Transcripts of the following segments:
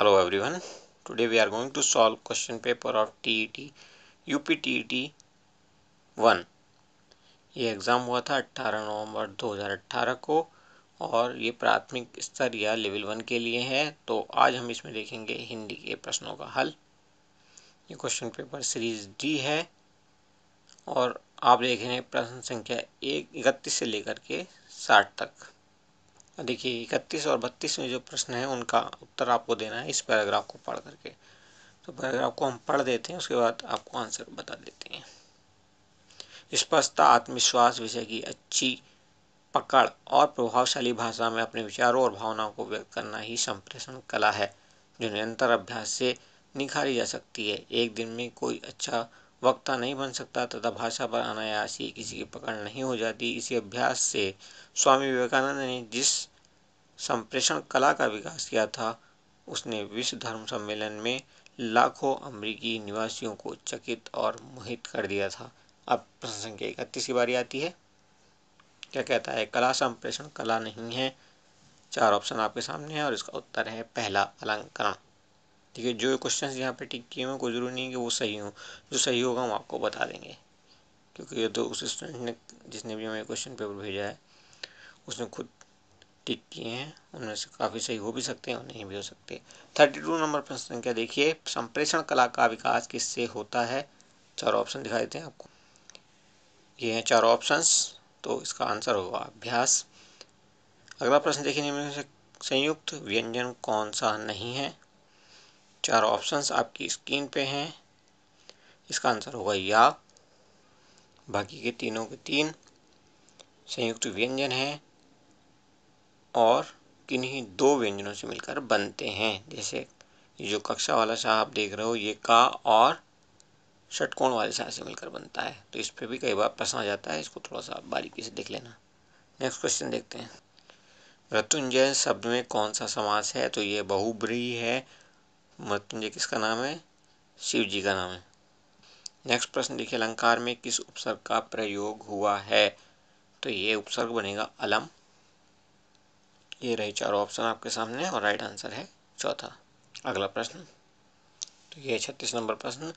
hello everyone today we are going to solve question paper of TET T 1 ये exam हुआ था 18 नवंबर 2018 को और ये प्राथमिक स्तर या लेवल वन के लिए है तो आज हम इसमें देखेंगे हिंदी के प्रश्नों का हल ये क्वेश्चन पेपर सीरीज डी है और आप देखेंगे प्रश्न संख्या एक इकतीस से लेकर के साठ तक देखिए इकतीस और बत्तीस में जो प्रश्न है उनका उत्तर आपको देना है इस पैराग्राफ को पढ़ करके तो पैराग्राफ को हम पढ़ देते हैं उसके बाद आपको आंसर बता देते हैं स्पष्टता आत्मविश्वास विषय की अच्छी पकड़ और प्रभावशाली भाषा में अपने विचारों और भावनाओं को व्यक्त करना ही संप्रेषण कला है जो निरंतर अभ्यास से निखारी जा सकती है एक दिन में कोई अच्छा वक्ता नहीं बन सकता तथा भाषा पर अनायास ही किसी की पकड़ नहीं हो जाती इसी अभ्यास से स्वामी विवेकानंद ने जिस संप्रेषण कला का विकास किया था उसने विश्व धर्म सम्मेलन में लाखों अमरीकी निवासियों को चकित और मोहित कर दिया था अब प्रश्न संख्या इकतीस की बारी आती है क्या कहता है कला संप्रेषण कला नहीं है चार ऑप्शन आपके सामने है और इसका उत्तर है पहला अलंकरण ठीक है जो क्वेश्चन यहाँ पे टिक किए हुए कोई ज़रूरी नहीं कि वो सही हो जो सही होगा हम आपको बता देंगे क्योंकि ये तो उस स्टूडेंट ने जिसने भी हमें क्वेश्चन पेपर भेजा है उसने खुद टिक किए हैं उनमें से काफ़ी सही हो भी सकते हैं और नहीं भी हो सकते थर्टी टू नंबर प्रश्न संख्या देखिए संप्रेषण कला का विकास किससे होता है चार ऑप्शन दिखाई देते हैं आपको ये हैं चार ऑप्शंस तो इसका आंसर होगा अभ्यास अगला प्रश्न देखिए निम्न से संयुक्त व्यंजन कौन सा नहीं है चार ऑप्शंस आपकी स्क्रीन पे हैं इसका आंसर होगा या बाकी के तीनों के तीन संयुक्त व्यंजन हैं और किन्हीं दो व्यंजनों से मिलकर बनते हैं जैसे ये जो कक्षा वाला शाह आप देख रहे हो ये का और षटकोण वाले शाह से मिलकर बनता है तो इस पर भी कई बार प्रश्न आ जाता है इसको थोड़ा सा बारीकी से देख लेना नेक्स्ट क्वेश्चन देखते हैं मृत्युंजय शब्द में कौन सा समास है तो ये बहुब्री है मृत्युंजय किसका नाम है शिव जी का नाम है नेक्स्ट प्रश्न देखिए अलंकार में किस उपसर्ग का प्रयोग हुआ है तो ये उपसर्ग बनेगा अलम ये रहे चारों ऑप्शन आपके सामने और राइट आंसर है चौथा अगला प्रश्न तो यह छत्तीस नंबर प्रश्न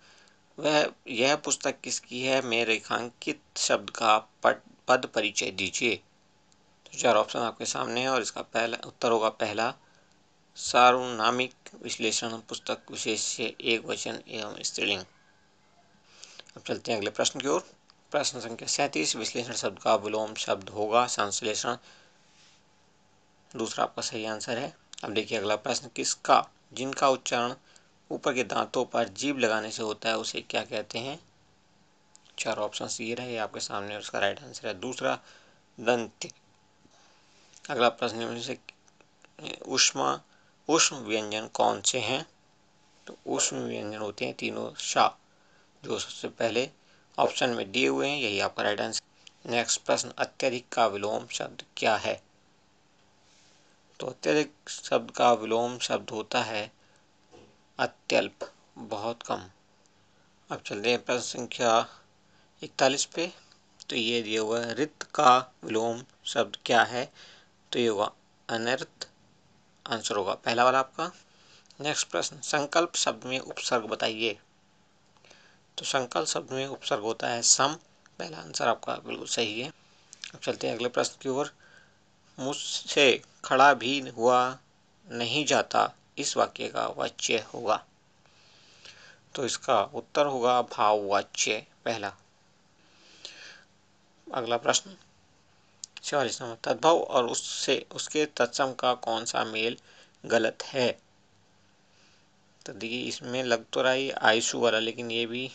वह यह पुस्तक किसकी है में रेखांकित शब्द का पट पद परिचय दीजिए तो चार ऑप्शन आपके सामने है और इसका पहला उत्तर होगा पहला सार्वनामिक विश्लेषण पुस्तक विशेष से एक वचन एवं स्त्रीलिंग अब चलते हैं अगले प्रश्न की ओर प्रश्न संख्या सैंतीस विश्लेषण शब्द का विलोम शब्द होगा संश्लेषण दूसरा आपका सही आंसर है अब देखिए अगला प्रश्न किसका जिनका उच्चारण ऊपर के दांतों पर जीभ लगाने से होता है उसे क्या कहते हैं चार ऑप्शन ये रहे आपके सामने उसका राइट आंसर है दूसरा दंत अगला प्रश्न से उष्मा उष्म व्यंजन कौन से हैं तो उष्म व्यंजन होते हैं तीनों शाह जो सबसे पहले ऑप्शन में दिए हुए हैं यही आपका राइट आंसर नेक्स्ट प्रश्न अत्यधिक का विलोम शब्द क्या है तो अत्यधिक शब्द का विलोम शब्द होता है अत्यल्प बहुत कम अब चलते हैं प्रश्न संख्या इकतालीस पे तो ये दिया हुआ है रित का विलोम शब्द क्या है तो ये होगा अनर्थ आंसर होगा पहला वाला आपका नेक्स्ट प्रश्न संकल्प शब्द में उपसर्ग बताइए तो संकल्प शब्द में उपसर्ग होता है सम पहला आंसर आपका बिल्कुल सही है अब चलते हैं अगले प्रश्न की ओर मुझसे खड़ा भी हुआ नहीं जाता इस वाक्य का वाच्य होगा तो इसका उत्तर होगा भाव वाच्य पहला अगला प्रश्न छियालीस नंबर तद्भव और उससे उसके तत्सम का कौन सा मेल गलत है तो देखिए इसमें लग तो रहा है आयुषु वाला लेकिन ये भी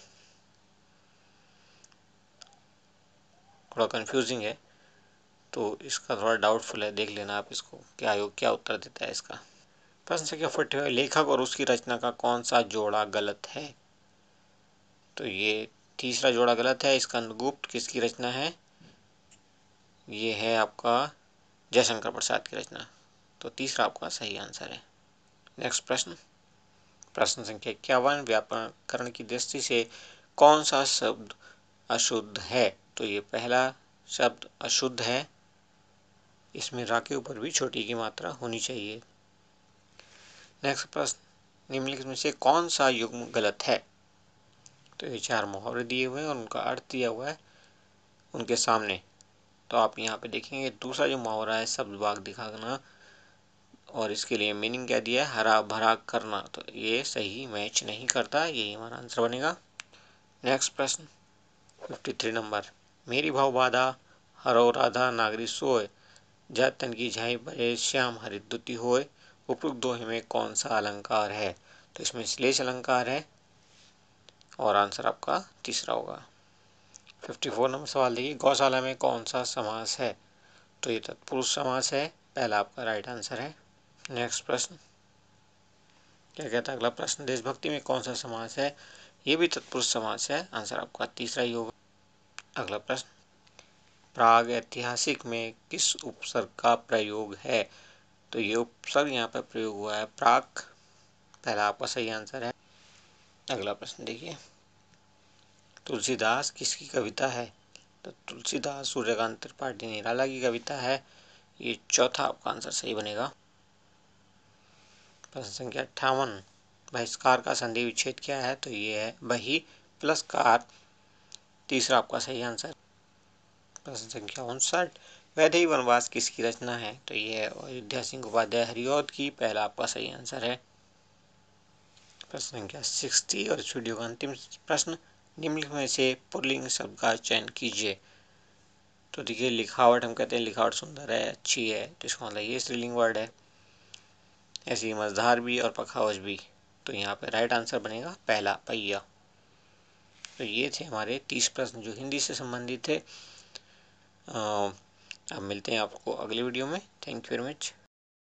थोड़ा कंफ्यूजिंग है तो इसका थोड़ा डाउटफुल है देख लेना आप इसको क्या आयोग क्या उत्तर देता है इसका प्रश्न संख्या फोर्टी फाइव लेखक और उसकी रचना का कौन सा जोड़ा गलत है तो ये तीसरा जोड़ा गलत है इसका स्कंदगुप्त किसकी रचना है ये है आपका जयशंकर प्रसाद की रचना तो तीसरा आपका सही आंसर है नेक्स्ट प्रश्न प्रश्न संख्या इक्यावन व्यापकरण की दृष्टि से कौन सा शब्द अशुद्ध है तो ये पहला शब्द अशुद्ध है इसमें रा के ऊपर भी छोटी की मात्रा होनी चाहिए नेक्स्ट प्रश्न निम्नलिखित में से कौन सा युग्म गलत है तो ये चार मुहावरे दिए हुए हैं और उनका अर्थ दिया हुआ है उनके सामने तो आप यहाँ पे देखेंगे दूसरा जो मुहावरा है शब्द बाग दिखाना और इसके लिए मीनिंग क्या दिया है हरा भरा करना तो ये सही मैच नहीं करता यही हमारा आंसर बनेगा नेक्स्ट प्रश्न फिफ्टी थ्री नंबर मेरी भाव बाधा हरो राधा नागरी सोए जा तन की झाई बजे श्याम हरिद्युति होए उपयुक्त दोहे में कौन सा अलंकार है तो इसमें श्लेष अलंकार है और आंसर आपका तीसरा होगा फिफ्टी फोर नंबर सवाल देखिए गौशाला में कौन सा समास है तो ये तत्पुरुष समास है पहला आपका राइट आंसर है नेक्स्ट प्रश्न क्या कहता है अगला प्रश्न देशभक्ति में कौन सा समास है ये भी तत्पुरुष समास है आंसर आपका तीसरा ही होगा अगला प्रश्न प्राग ऐतिहासिक में किस उपसर्ग का प्रयोग है तो ये उपसर्ग यहाँ पर प्रयोग हुआ है प्राक पहला आपका सही आंसर है अगला प्रश्न देखिए तुलसीदास किसकी कविता है तो तुलसीदास सूर्यकांत त्रिपाठी निराला की कविता है ये चौथा आपका आंसर सही बनेगा प्रश्न संख्या अट्ठावन बहिष्कार का संधि विच्छेद क्या है तो ये है बही प्लस कार तीसरा आपका सही आंसर प्रश्न संख्या उनसठ वैधि वनवास किसकी रचना है तो ये अयोध्या सिंह उपाध्याय हरिओद की पहला आपका सही आंसर है प्रश्न संख्या सिक्सटी और इस वीडियो का अंतिम प्रश्न निम्नलिखित में से पुलिंग शब्द का चयन कीजिए तो देखिए लिखावट हम कहते हैं लिखावट सुंदर है अच्छी है तो इसका मतलब ये स्त्रीलिंग वर्ड है ऐसे ही मजधार भी और पखावज भी तो यहाँ पे राइट आंसर बनेगा पहला पहिया तो ये थे हमारे तीस प्रश्न जो हिंदी से संबंधित थे अब मिलते हैं आपको अगले वीडियो में थैंक यू वेरी मच